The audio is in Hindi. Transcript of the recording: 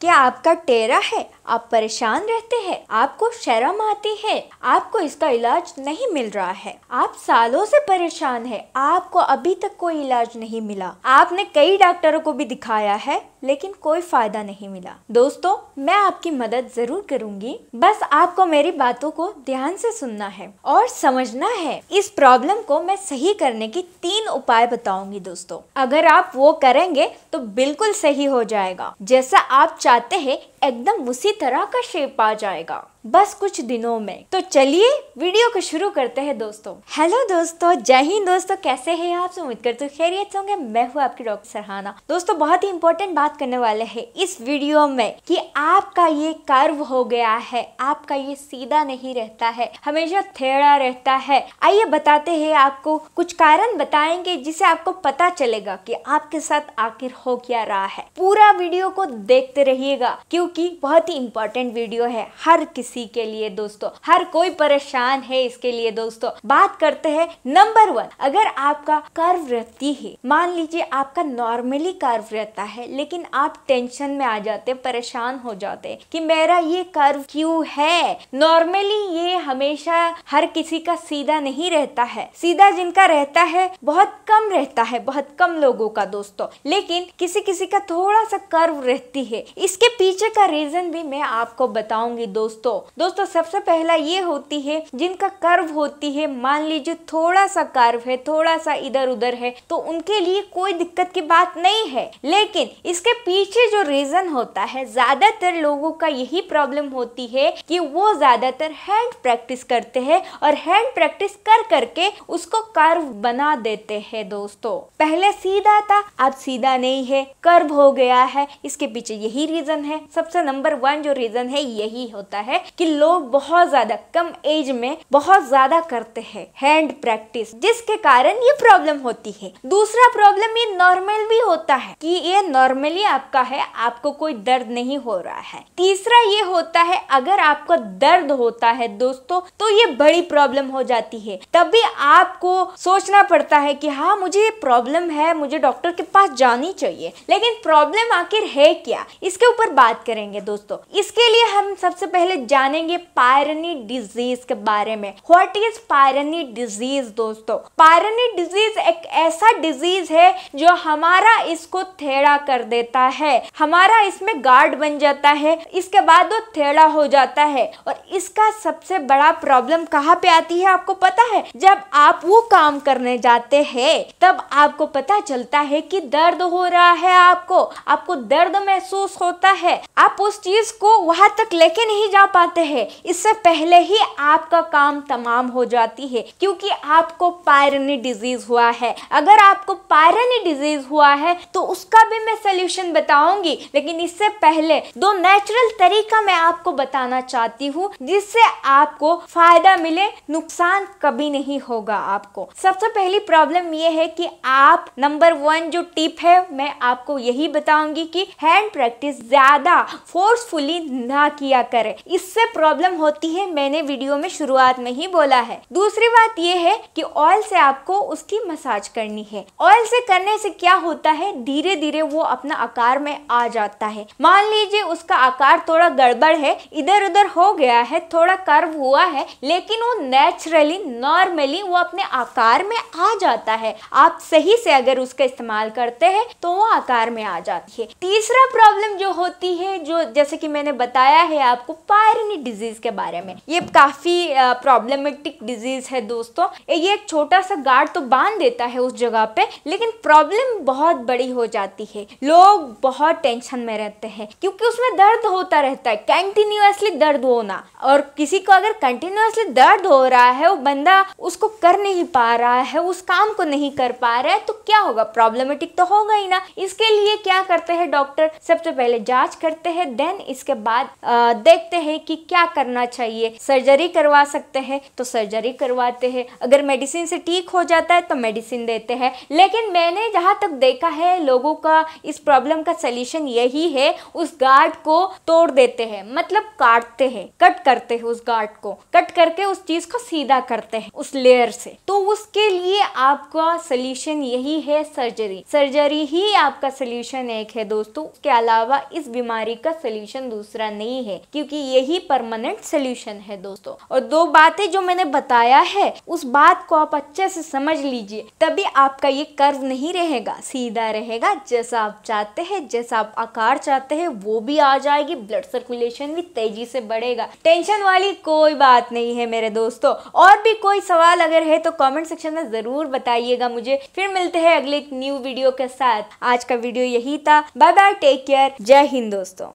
क्या आपका टेरा है आप परेशान रहते हैं आपको शर्म आती है आपको इसका इलाज नहीं मिल रहा है आप सालों से परेशान है आपको अभी तक कोई इलाज नहीं मिला आपने कई डॉक्टरों को भी दिखाया है लेकिन कोई फायदा नहीं मिला दोस्तों मैं आपकी मदद जरूर करूंगी बस आपको मेरी बातों को ध्यान से सुनना है और समझना है इस प्रॉब्लम को मैं सही करने की तीन उपाय बताऊंगी दोस्तों अगर आप वो करेंगे तो बिल्कुल सही हो जाएगा जैसा आप चाहते हैं एकदम उसी तरह का शेप आ जाएगा बस कुछ दिनों में तो चलिए वीडियो को शुरू करते हैं दोस्तों हेलो दोस्तों जय हिंद दोस्तों कैसे हैं आप उम्मीद करते हो खैरियत होंगे मैं हूँ आपकी डॉक्टर सरहाना दोस्तों बहुत ही इंपॉर्टेंट बात करने वाले हैं इस वीडियो में कि आपका ये कर्व हो गया है आपका ये सीधा नहीं रहता है हमेशा थेड़ा रहता है आइए बताते हैं आपको कुछ कारण बताएंगे जिसे आपको पता चलेगा की आपके साथ आखिर हो क्या रहा है पूरा वीडियो को देखते रहिएगा क्यूँकी बहुत ही इंपॉर्टेंट वीडियो है हर किसी इसी के लिए दोस्तों हर कोई परेशान है इसके लिए दोस्तों बात करते हैं नंबर वन अगर आपका कर्व रहती है मान लीजिए आपका नॉर्मली कर्व रहता है लेकिन आप टेंशन में आ जाते परेशान हो जाते कि मेरा ये कर्व क्यों है नॉर्मली ये हमेशा हर किसी का सीधा नहीं रहता है सीधा जिनका रहता है बहुत कम रहता है बहुत कम लोगों का दोस्तों लेकिन किसी किसी का थोड़ा सा कर्व रहती है इसके पीछे का रीजन भी मैं आपको बताऊंगी दोस्तों दोस्तों सबसे पहला ये होती है जिनका कर्व होती है मान लीजिए थोड़ा सा कर्व है थोड़ा सा इधर उधर है तो उनके लिए कोई दिक्कत की बात नहीं है लेकिन इसके पीछे जो रीजन होता है ज्यादातर लोगों का यही प्रॉब्लम होती है कि वो ज्यादातर हैंड प्रैक्टिस करते हैं और हैंड प्रैक्टिस कर करके उसको कर्व बना देते हैं दोस्तों पहले सीधा था अब सीधा नहीं है कर्व हो गया है इसके पीछे यही रीजन है सबसे नंबर वन जो रीजन है यही होता है कि लोग बहुत ज़्यादा कम एज में बहुत ज़्यादा करते हैं हैंड प्रैक्टिस जिसके कारण ये प्रॉब्लम होती है दूसरा प्रॉब्लम ये नॉर्मल भी होता है कि ये नॉर्मली आपका है आपको कोई दर्द नहीं हो रहा है तीसरा ये होता है अगर आपको दर्द होता है दोस्तों तो ये बड़ी प्रॉब्लम हो जाती है तभी आपको सोचना पड़ता है कि हाँ मुझे ये प्रॉब्लम है मुझे डॉक्टर के पास जानी चाहिए लेकिन प्रॉब्लम आखिर है क्या इसके ऊपर बात करेंगे दोस्तों इसके लिए हम सबसे पहले जान जानेंगे पायरनी डिजीज के बारे में व्हाट इज पायरनी डिजीज दोस्तों पायरनी डिजीज एक ऐसा डिजीज है जो हमारा इसको थेड़ा कर देता है हमारा इसमें गार्ड बन जाता है इसके बाद वो थेड़ा हो जाता है और इसका सबसे बड़ा प्रॉब्लम कहाँ पे आती है आपको पता है जब आप वो काम करने जाते हैं तब आपको पता चलता है कि दर्द हो रहा है आपको आपको दर्द महसूस होता है आप उस चीज को वहां तक लेके नहीं जा पाते जाते हैं इससे पहले ही आपका काम तमाम हो जाती है क्योंकि आपको पायरनी डिजीज हुआ है अगर आपको पायरनी डिजीज हुआ है तो उसका भी मैं सोल्यूशन बताऊंगी लेकिन इससे पहले दो नेचुरल तरीका मैं आपको बताना चाहती हूँ जिससे आपको फायदा मिले नुकसान कभी नहीं होगा आपको सबसे पहली प्रॉब्लम ये है कि आप नंबर वन जो टिप है मैं आपको यही बताऊंगी कि हैंड प्रैक्टिस ज्यादा फोर्सफुली ना किया करें इससे इससे प्रॉब्लम होती है मैंने वीडियो में शुरुआत में ही बोला है दूसरी बात यह है कि ऑयल से आपको उसकी मसाज करनी है ऑयल से करने से क्या होता है धीरे धीरे वो अपना आकार में आ जाता है मान लीजिए उसका आकार थोड़ा गड़बड़ है इधर उधर हो गया है थोड़ा कर्व हुआ है लेकिन वो नेचुरली नॉर्मली वो अपने आकार में आ जाता है आप सही से अगर उसका इस्तेमाल करते हैं तो वो आकार में आ जाती है तीसरा प्रॉब्लम जो होती है जो जैसे कि मैंने बताया है आपको पायरिंग किडनी डिजीज़ के बारे में ये काफ़ी प्रॉब्लमेटिक डिजीज़ है दोस्तों ये एक छोटा सा गार्ड तो बांध देता है उस जगह पे लेकिन प्रॉब्लम बहुत बड़ी हो जाती है लोग बहुत टेंशन में रहते हैं क्योंकि उसमें दर्द होता रहता है कंटिन्यूसली दर्द होना और किसी को अगर कंटिन्यूसली दर्द हो रहा है वो बंदा उसको कर नहीं पा रहा है उस काम को नहीं कर पा रहा है तो क्या होगा प्रॉब्लमेटिक तो होगा ही ना इसके लिए क्या करते हैं डॉक्टर सबसे पहले जांच करते हैं देन इसके बाद आ, देखते हैं कि क्या करना चाहिए सर्जरी करवा सकते हैं तो सर्जरी करवाते हैं अगर मेडिसिन से ठीक हो जाता है तो मेडिसिन देते हैं लेकिन मैंने जहाँ तक देखा है लोगों का इस प्रॉब्लम का सोल्यूशन यही है उस गार्ड को तोड़ देते हैं मतलब काटते हैं कट करते हैं उस गार्ड को कट करके उस चीज को सीधा करते हैं उस लेयर से तो उसके लिए आपका सोल्यूशन यही है सर्जरी सर्जरी ही आपका सोल्यूशन एक है दोस्तों के अलावा इस बीमारी का सोल्यूशन दूसरा नहीं है क्योंकि यही परमानेंट सोल्यूशन है दोस्तों और दो बातें जो मैंने बताया है उस बात को आप अच्छे से समझ लीजिए तभी आपका ये कर्व नहीं रहेगा सीधा रहेगा जैसा आप चाहते हैं जैसा आप आकार चाहते हैं वो भी आ जाएगी ब्लड सर्कुलेशन भी तेजी से बढ़ेगा टेंशन वाली कोई बात नहीं है मेरे दोस्तों और भी कोई सवाल अगर है तो कॉमेंट सेक्शन में जरूर बताइएगा मुझे फिर मिलते हैं अगले एक न्यू वीडियो के साथ आज का वीडियो यही था बाय बाय टेक केयर जय हिंद दोस्तों